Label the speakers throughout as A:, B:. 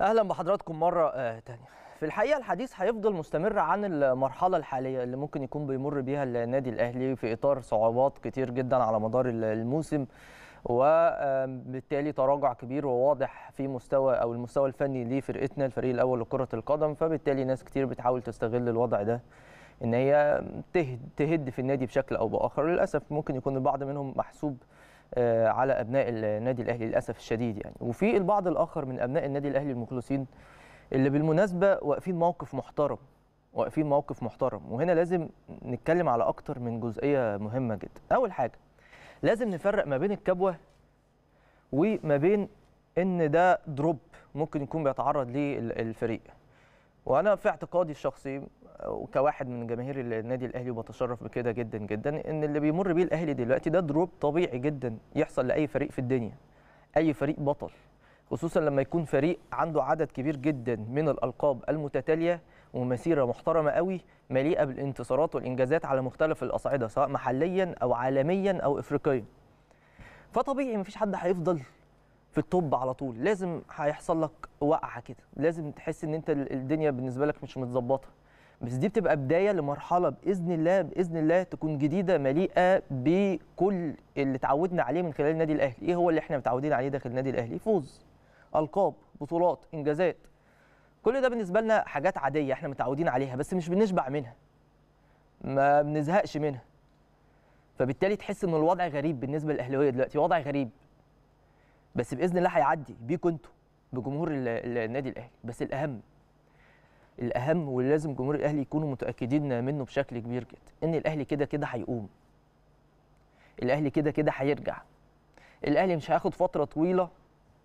A: اهلا بحضراتكم مره آه، تانية في الحقيقه الحديث هيفضل مستمر عن المرحله الحاليه اللي ممكن يكون بيمر بيها النادي الاهلي في اطار صعوبات كتير جدا على مدار الموسم وبالتالي آه، تراجع كبير وواضح في مستوى او المستوى الفني لفرقتنا الفريق الاول لكره القدم فبالتالي ناس كتير بتحاول تستغل الوضع ده ان هي تهد, تهد في النادي بشكل او باخر للاسف ممكن يكون البعض منهم محسوب آه، على ابناء النادي الاهلي للاسف الشديد يعني وفي البعض الاخر من ابناء النادي الاهلي المخلصين اللي بالمناسبه واقفين موقف محترم واقفين موقف محترم وهنا لازم نتكلم على اكتر من جزئيه مهمه جدا اول حاجه لازم نفرق ما بين الكبوه وما بين ان ده دروب ممكن يكون بيتعرض ليه الفريق وانا في اعتقادي الشخصي وكواحد من جماهير النادي الاهلي وبتشرف بكده جدا جدا ان اللي بيمر بيه الاهلي دلوقتي ده دروب طبيعي جدا يحصل لاي فريق في الدنيا اي فريق بطل خصوصا لما يكون فريق عنده عدد كبير جدا من الالقاب المتتاليه ومسيره محترمه قوي مليئه بالانتصارات والانجازات على مختلف الاصعده سواء محليا او عالميا او افريقيا فطبيعي مفيش حد هيفضل في التوب على طول لازم هيحصل لك وقعه كده لازم تحس ان انت الدنيا بالنسبه لك مش متظبطه بس دي بتبقى بدايه لمرحله باذن الله باذن الله تكون جديده مليئه بكل اللي اتعودنا عليه من خلال النادي الاهلي ايه هو اللي احنا متعودين عليه داخل النادي الاهلي فوز القاب بطولات انجازات كل ده بالنسبه لنا حاجات عاديه احنا متعودين عليها بس مش بنشبع منها ما بنزهقش منها فبالتالي تحس ان الوضع غريب بالنسبه للاهلاويه دلوقتي وضع غريب بس باذن الله هيعدي بيكم انتوا بجمهور النادي الاهلي بس الاهم الاهم واللي لازم جمهور الاهلي يكونوا متاكدين منه بشكل كبير جدا ان الاهلي كده كده هيقوم الاهلي كده كده هيرجع الاهلي مش هياخد فتره طويله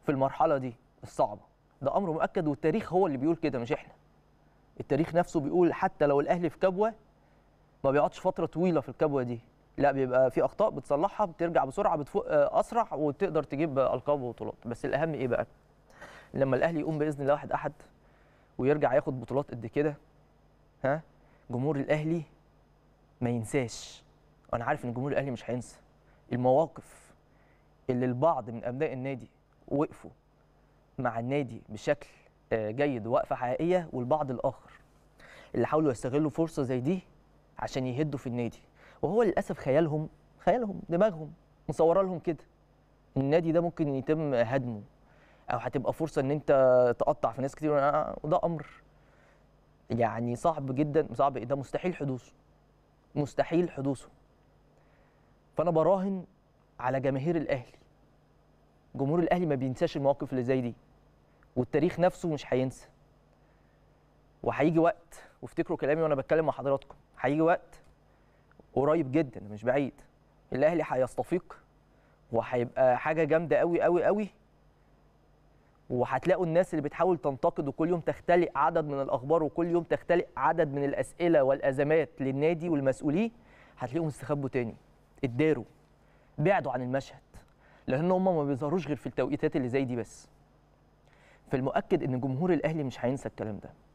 A: في المرحله دي الصعبه ده امر مؤكد والتاريخ هو اللي بيقول كده مش احنا التاريخ نفسه بيقول حتى لو الاهلي في كبوه ما بيقعدش فتره طويله في الكبوه دي لا بيبقى في اخطاء بتصلحها بترجع بسرعه بتفوق آه، اسرع وتقدر تجيب القاب وبطولات بس الاهم ايه بقى لما الاهلي يقوم باذن الله واحد احد ويرجع ياخد بطولات قد كده ها جمهور الاهلي ما ينساش انا عارف ان جمهور الاهلي مش هينسى المواقف اللي البعض من ابناء النادي وقفوا مع النادي بشكل آه، جيد ووقفه حقيقيه والبعض الاخر اللي حاولوا يستغلوا فرصه زي دي عشان يهدوا في النادي وهو للاسف خيالهم خيالهم دماغهم مصوره لهم كده النادي ده ممكن يتم هدمه او هتبقى فرصه ان انت تقطع في ناس كتير آه، وده امر يعني صعب جدا صعب ده مستحيل حدوثه مستحيل حدوثه فانا براهن على جماهير الاهلي جمهور الاهلي ما بينساش المواقف اللي زي دي والتاريخ نفسه مش هينسى وهيجي وقت وافتكروا كلامي وانا بتكلم مع حضراتكم هيجي وقت قريب جدا مش بعيد الاهلي هيستفيق وهيبقى حاجه جامده قوي قوي قوي وهتلاقوا الناس اللي بتحاول تنتقد وكل يوم تختلق عدد من الاخبار وكل يوم تختلق عدد من الاسئله والازمات للنادي والمسؤولين هتلاقيهم استخبوا تاني اتداروا بعدوا عن المشهد لان هم ما بيظهروش غير في التوقيتات اللي زي دي بس فالمؤكد ان جمهور الاهلي مش هينسى الكلام ده